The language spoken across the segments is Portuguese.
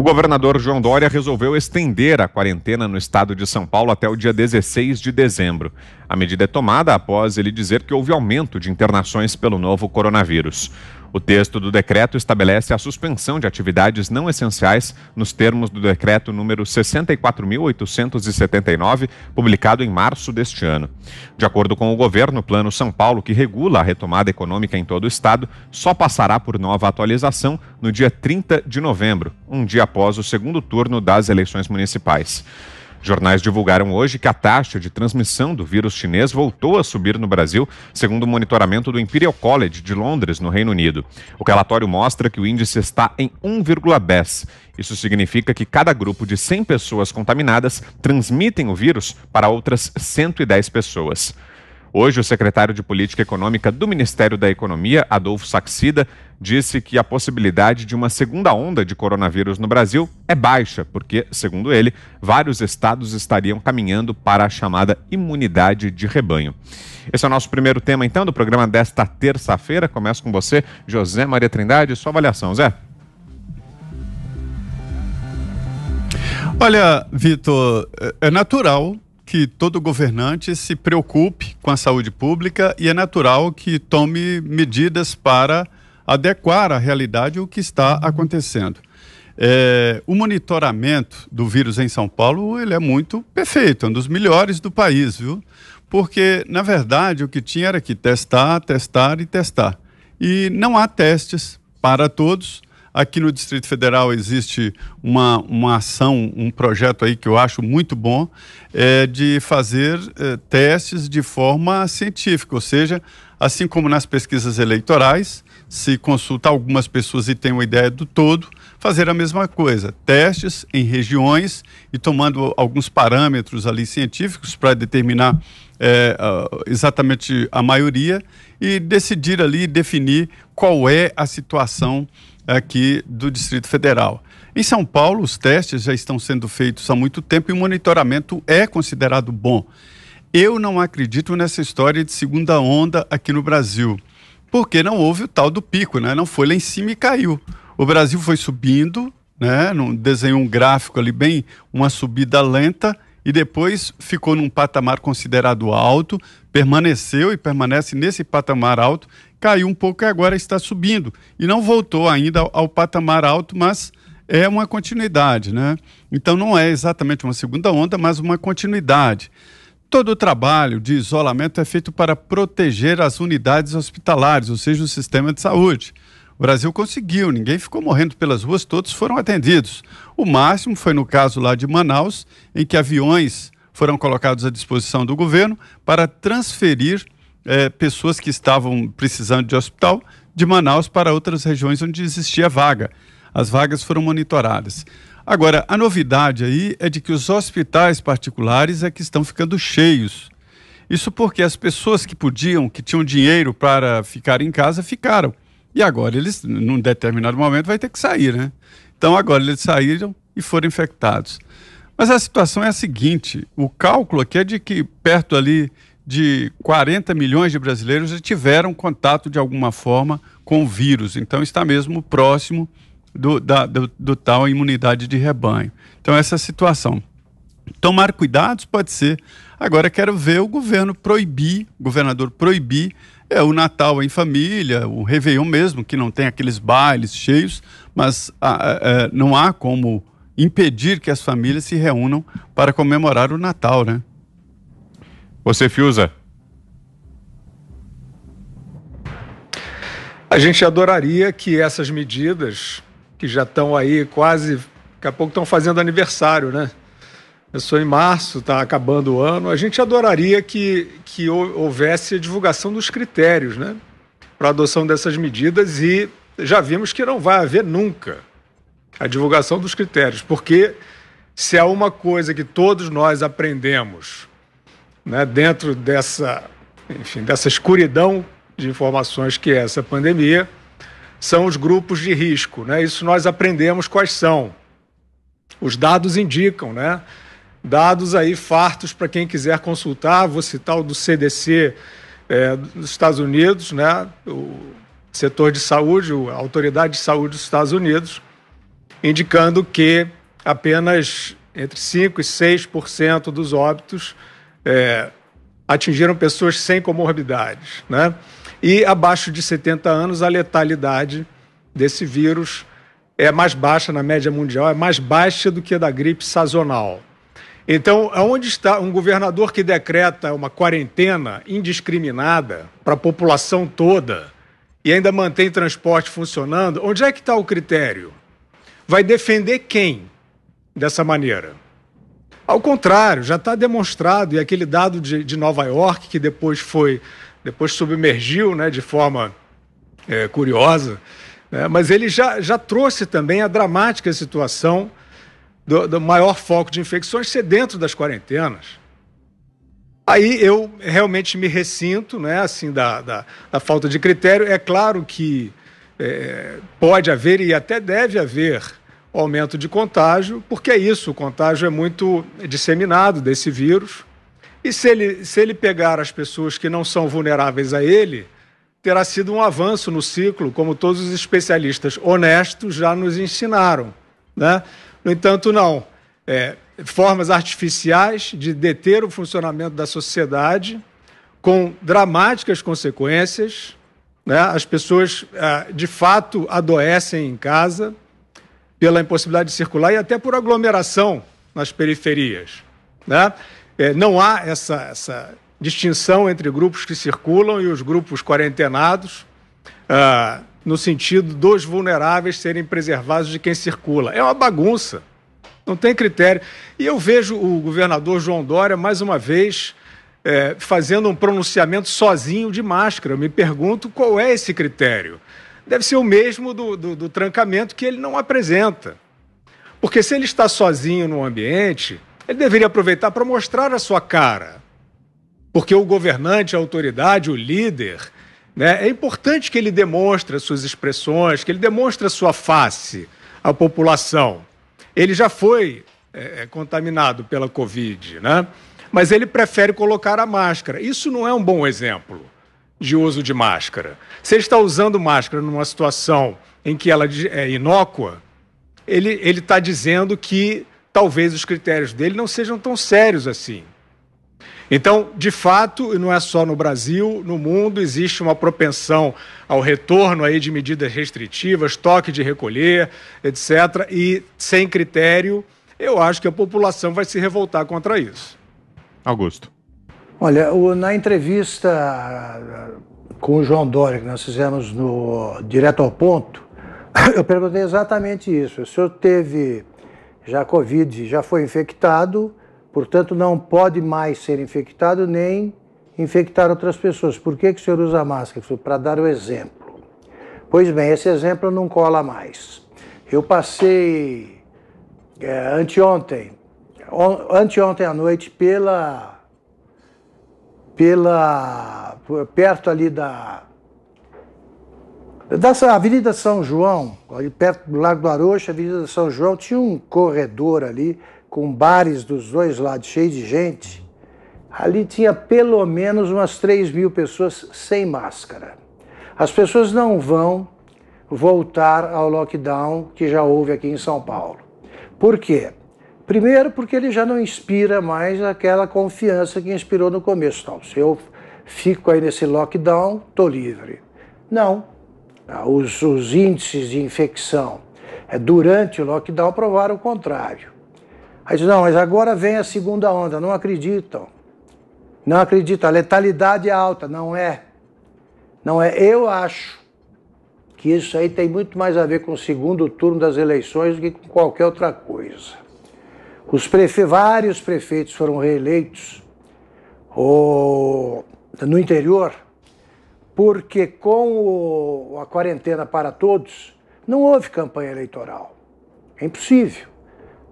O governador João Dória resolveu estender a quarentena no estado de São Paulo até o dia 16 de dezembro. A medida é tomada após ele dizer que houve aumento de internações pelo novo coronavírus. O texto do decreto estabelece a suspensão de atividades não essenciais nos termos do decreto número 64.879, publicado em março deste ano. De acordo com o governo, o Plano São Paulo, que regula a retomada econômica em todo o estado, só passará por nova atualização no dia 30 de novembro, um dia após o segundo turno das eleições municipais. Jornais divulgaram hoje que a taxa de transmissão do vírus chinês voltou a subir no Brasil, segundo o monitoramento do Imperial College de Londres, no Reino Unido. O relatório mostra que o índice está em 1,10. Isso significa que cada grupo de 100 pessoas contaminadas transmitem o vírus para outras 110 pessoas. Hoje, o secretário de Política Econômica do Ministério da Economia, Adolfo Saxida, disse que a possibilidade de uma segunda onda de coronavírus no Brasil é baixa, porque, segundo ele, vários estados estariam caminhando para a chamada imunidade de rebanho. Esse é o nosso primeiro tema, então, do programa desta terça-feira. Começo com você, José Maria Trindade. Sua avaliação, Zé. Olha, Vitor, é, é natural que todo governante se preocupe com a saúde pública e é natural que tome medidas para adequar à realidade o que está acontecendo. É, o monitoramento do vírus em São Paulo ele é muito perfeito, é um dos melhores do país, viu? Porque, na verdade, o que tinha era que testar, testar e testar. E não há testes para todos. Aqui no Distrito Federal existe uma, uma ação, um projeto aí que eu acho muito bom, é, de fazer é, testes de forma científica, ou seja, assim como nas pesquisas eleitorais, se consulta algumas pessoas e tem uma ideia do todo, fazer a mesma coisa, testes em regiões e tomando alguns parâmetros ali científicos para determinar é, exatamente a maioria e decidir ali definir qual é a situação aqui do Distrito Federal. Em São Paulo, os testes já estão sendo feitos há muito tempo e o monitoramento é considerado bom. Eu não acredito nessa história de segunda onda aqui no Brasil porque não houve o tal do pico, né? Não foi lá em cima e caiu. O Brasil foi subindo, né? Desenhou um gráfico ali bem, uma subida lenta e depois ficou num patamar considerado alto, permaneceu e permanece nesse patamar alto, caiu um pouco e agora está subindo. E não voltou ainda ao, ao patamar alto, mas é uma continuidade, né? Então não é exatamente uma segunda onda, mas uma continuidade. Todo o trabalho de isolamento é feito para proteger as unidades hospitalares, ou seja, o sistema de saúde. O Brasil conseguiu, ninguém ficou morrendo pelas ruas, todos foram atendidos. O máximo foi no caso lá de Manaus, em que aviões foram colocados à disposição do governo para transferir eh, pessoas que estavam precisando de hospital de Manaus para outras regiões onde existia vaga. As vagas foram monitoradas. Agora, a novidade aí é de que os hospitais particulares é que estão ficando cheios. Isso porque as pessoas que podiam, que tinham dinheiro para ficar em casa, ficaram. E agora eles, num determinado momento, vai ter que sair, né? Então agora eles saíram e foram infectados. Mas a situação é a seguinte: o cálculo aqui é de que perto ali de 40 milhões de brasileiros já tiveram contato de alguma forma com o vírus. Então está mesmo próximo do, da, do, do tal imunidade de rebanho. Então, essa é a situação. Tomar cuidados pode ser. Agora, quero ver o governo proibir, o governador proibir é, o Natal em família, o Réveillon mesmo, que não tem aqueles bailes cheios, mas a, a, é, não há como impedir que as famílias se reúnam para comemorar o Natal, né? Você, Fiuza? A gente adoraria que essas medidas que já estão aí quase. Daqui a pouco estão fazendo aniversário, né? Começou em março, está acabando o ano. A gente adoraria que, que houvesse a divulgação dos critérios, né? Para a adoção dessas medidas e já vimos que não vai haver nunca a divulgação dos critérios, porque se há uma coisa que todos nós aprendemos né, dentro dessa, enfim, dessa escuridão de informações que é essa pandemia, são os grupos de risco. Né? Isso nós aprendemos quais são. Os dados indicam, né? Dados aí fartos para quem quiser consultar. Vou citar o do CDC é, dos Estados Unidos, né? O setor de saúde, a Autoridade de Saúde dos Estados Unidos, indicando que apenas entre 5% e 6% dos óbitos é, atingiram pessoas sem comorbidades, né? E abaixo de 70 anos, a letalidade desse vírus é mais baixa na média mundial, é mais baixa do que a da gripe sazonal. Então, aonde está um governador que decreta uma quarentena indiscriminada para a população toda e ainda mantém transporte funcionando? Onde é que está o critério? Vai defender quem dessa maneira? Ao contrário, já está demonstrado, e aquele dado de, de Nova York, que depois foi depois submergiu né, de forma é, curiosa, né, mas ele já, já trouxe também a dramática situação do, do maior foco de infecções ser dentro das quarentenas. Aí eu realmente me ressinto né, assim, da, da, da falta de critério. É claro que é, pode haver e até deve haver aumento de contágio, porque é isso, o contágio é muito disseminado desse vírus. E se ele, se ele pegar as pessoas que não são vulneráveis a ele, terá sido um avanço no ciclo, como todos os especialistas honestos já nos ensinaram. Né? No entanto, não. É, formas artificiais de deter o funcionamento da sociedade, com dramáticas consequências. Né? As pessoas, é, de fato, adoecem em casa pela impossibilidade de circular e até por aglomeração nas periferias. Né? é, não há essa, essa distinção entre grupos que circulam e os grupos quarentenados, ah, no sentido dos vulneráveis serem preservados de quem circula. É uma bagunça, não tem critério. E eu vejo o governador João Dória, mais uma vez, é, fazendo um pronunciamento sozinho de máscara. Eu me pergunto qual é esse critério. Deve ser o mesmo do, do, do trancamento que ele não apresenta. Porque se ele está sozinho no ambiente ele deveria aproveitar para mostrar a sua cara. Porque o governante, a autoridade, o líder, né, é importante que ele demonstre suas expressões, que ele demonstre a sua face à população. Ele já foi é, é, contaminado pela Covid, né? mas ele prefere colocar a máscara. Isso não é um bom exemplo de uso de máscara. Se ele está usando máscara numa situação em que ela é inócua, ele está dizendo que talvez os critérios dele não sejam tão sérios assim. Então, de fato, e não é só no Brasil, no mundo existe uma propensão ao retorno aí de medidas restritivas, toque de recolher, etc. E sem critério, eu acho que a população vai se revoltar contra isso. Augusto. Olha, o, na entrevista com o João Dória que nós fizemos no Direto ao Ponto, eu perguntei exatamente isso. O senhor teve já Covid já foi infectado, portanto não pode mais ser infectado nem infectar outras pessoas. Por que, que o senhor usa máscara? Para dar o exemplo. Pois bem, esse exemplo não cola mais. Eu passei é, anteontem, on, anteontem à noite, pela, pela perto ali da Dessa Avenida São João, ali perto do Largo do Arocho, Avenida São João, tinha um corredor ali com bares dos dois lados, cheio de gente. Ali tinha pelo menos umas 3 mil pessoas sem máscara. As pessoas não vão voltar ao lockdown que já houve aqui em São Paulo. Por quê? Primeiro, porque ele já não inspira mais aquela confiança que inspirou no começo. Não, se eu fico aí nesse lockdown, estou livre. Não, ah, os, os índices de infecção é, durante o lockdown provaram o contrário. Aí diz, não, mas agora vem a segunda onda, não acreditam. Não acreditam, a letalidade é alta. Não é. Não é. Eu acho que isso aí tem muito mais a ver com o segundo turno das eleições do que com qualquer outra coisa. Os prefe... Vários prefeitos foram reeleitos ou... no interior porque com o, a quarentena para todos, não houve campanha eleitoral. É impossível.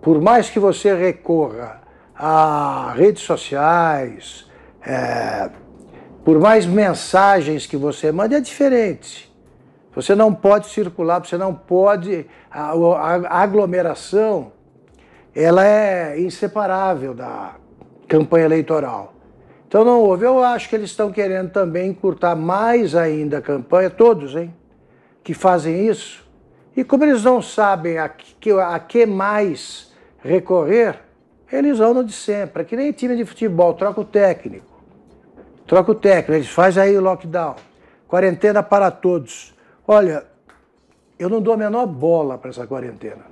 Por mais que você recorra a redes sociais, é, por mais mensagens que você mande é diferente. Você não pode circular, você não pode. A, a aglomeração ela é inseparável da campanha eleitoral. Então não houve. Eu acho que eles estão querendo também encurtar mais ainda a campanha, todos, hein? Que fazem isso. E como eles não sabem a que, a que mais recorrer, eles vão no de sempre. É que nem time de futebol, troca o técnico. Troca o técnico, eles fazem aí o lockdown. Quarentena para todos. Olha, eu não dou a menor bola para essa quarentena.